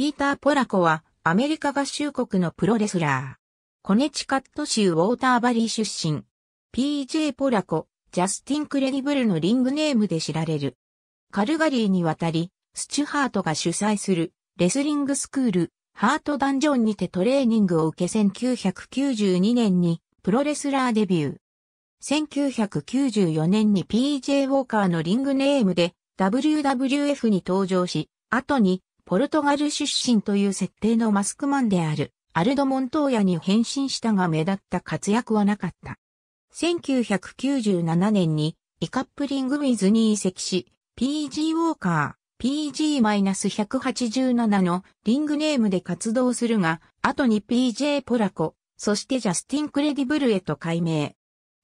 ピーター・ポラコは、アメリカ合衆国のプロレスラー。コネチカット州ウォーターバリー出身。PJ ポラコ、ジャスティン・クレディブルのリングネームで知られる。カルガリーに渡り、スチュハートが主催するレスリングスクール、ハートダンジョンにてトレーニングを受け1992年にプロレスラーデビュー。1994年に PJ ウォーカーのリングネームで WWF に登場し、後にポルトガル出身という設定のマスクマンである、アルド・モントーヤに変身したが目立った活躍はなかった。1997年に、イカップリングウィズに移籍し、PG ウォーカー、PG-187 のリングネームで活動するが、後に PJ ポラコ、そしてジャスティン・クレディブルへと改名。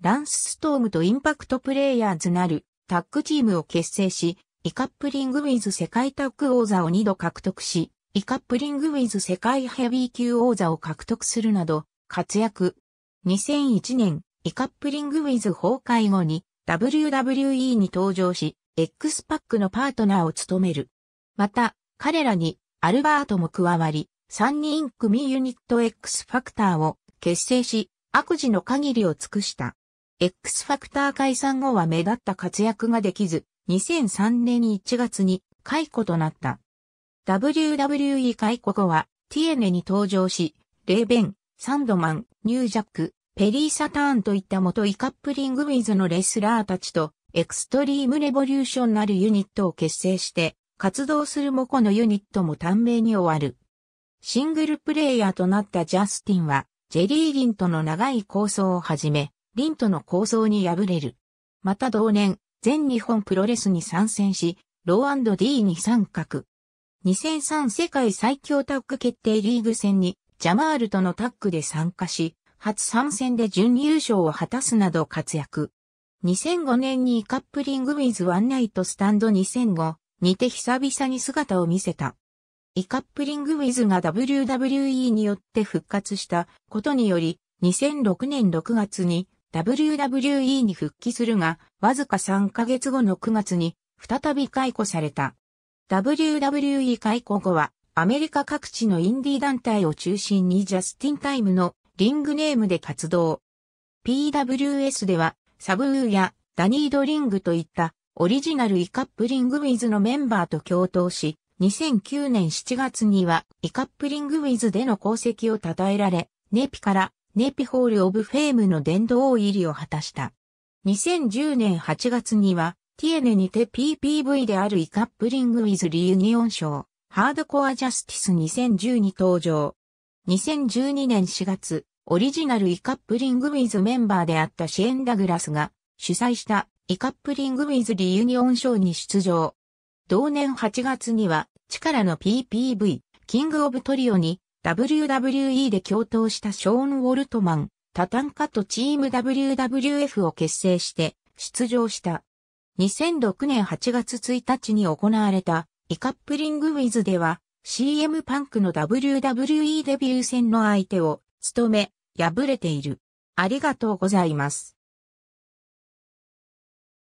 ランス・ストームとインパクトプレイヤーズなるタッグチームを結成し、イカップリングウィズ世界タッグ王座を2度獲得し、イカップリングウィズ世界ヘビー級王座を獲得するなど、活躍。2001年、イカップリングウィズ崩壊後に、WWE に登場し、X パックのパートナーを務める。また、彼らに、アルバートも加わり、3人組ユニット X ファクターを結成し、悪事の限りを尽くした。X ファクター解散後は目立った活躍ができず、2003年1月に解雇となった。WWE 解雇後は、ティエネに登場し、レーベン、サンドマン、ニュージャック、ペリー・サターンといった元イカップリングウィズのレスラーたちと、エクストリームレボリューションなるユニットを結成して、活動するモコのユニットも短命に終わる。シングルプレイヤーとなったジャスティンは、ジェリー・リンとの長い構想をはじめ、リンとの構想に敗れる。また同年、全日本プロレスに参戦し、ロー &D に参画。2003世界最強タッグ決定リーグ戦にジャマールとのタッグで参加し、初参戦で準優勝を果たすなど活躍。2005年にカップリングウィズワンナイトスタンド2005にて久々に姿を見せた。イカップリングウィズが WWE によって復活したことにより、2006年6月に WWE に復帰するが、わずか3ヶ月後の9月に再び解雇された。WWE 解雇後は、アメリカ各地のインディ団体を中心にジャスティンタイムのリングネームで活動。PWS では、サブウーやダニードリングといったオリジナルイカップリングウィズのメンバーと共闘し、2009年7月にはイカップリングウィズでの功績を称えられ、ネピからネピホール・オブ・フェームの殿堂入りを果たした。2010年8月には、ティエネにて PPV であるイカップリング・ウィズ・リユニオン賞、ハードコア・ジャスティス2010に登場。2012年4月、オリジナルイカップリング・ウィズメンバーであったシェーン・ダグラスが主催したイカップリング・ウィズ・リユニオン賞に出場。同年8月には、チカラの PPV、キング・オブ・トリオに WWE で共闘したショーン・ウォルトマン、タタンカとチーム WWF を結成して出場した。2006年8月1日に行われたイカップリングウィズでは CM パンクの WWE デビュー戦の相手を務め敗れている。ありがとうございます。